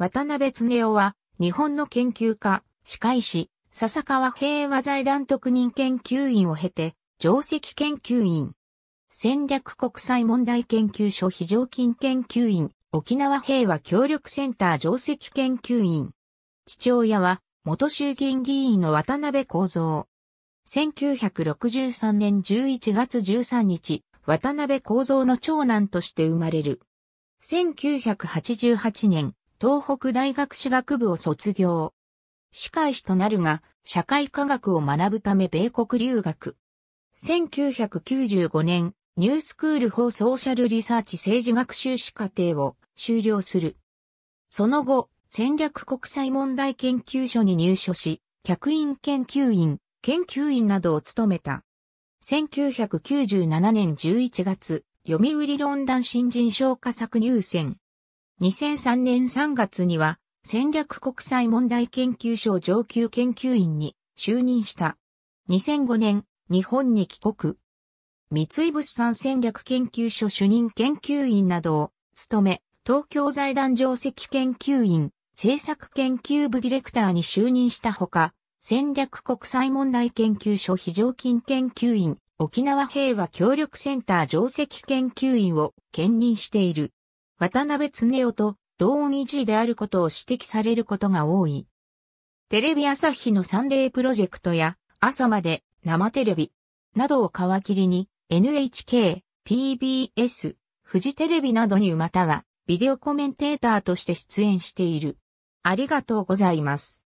渡辺恒夫は、日本の研究家、歯科医師、笹川平和財団特任研究員を経て、上席研究員、戦略国際問題研究所非常勤研究員、沖縄平和協力センター上席研究員。父親は、元衆議院議員の渡辺幸三。1963年11月13日、渡辺幸三の長男として生まれる。1988年、東北大学史学部を卒業。司会士師となるが、社会科学を学ぶため米国留学。1995年、ニュースクール・フォー・ソーシャル・リサーチ政治学修士課程を修了する。その後、戦略国際問題研究所に入所し、客員研究員、研究員などを務めた。1997年11月、読売論壇新人賞化作入選。2003年3月には戦略国際問題研究所上級研究員に就任した。2005年、日本に帰国。三井物産戦略研究所主任研究員などを務め、東京財団上席研究員、政策研究部ディレクターに就任したほか、戦略国際問題研究所非常勤研究員、沖縄平和協力センター上席研究員を兼任している。渡辺恒夫と同音維持であることを指摘されることが多い。テレビ朝日のサンデープロジェクトや朝まで生テレビなどを皮切りに NHK、TBS、フジテレビなどにまたはビデオコメンテーターとして出演している。ありがとうございます。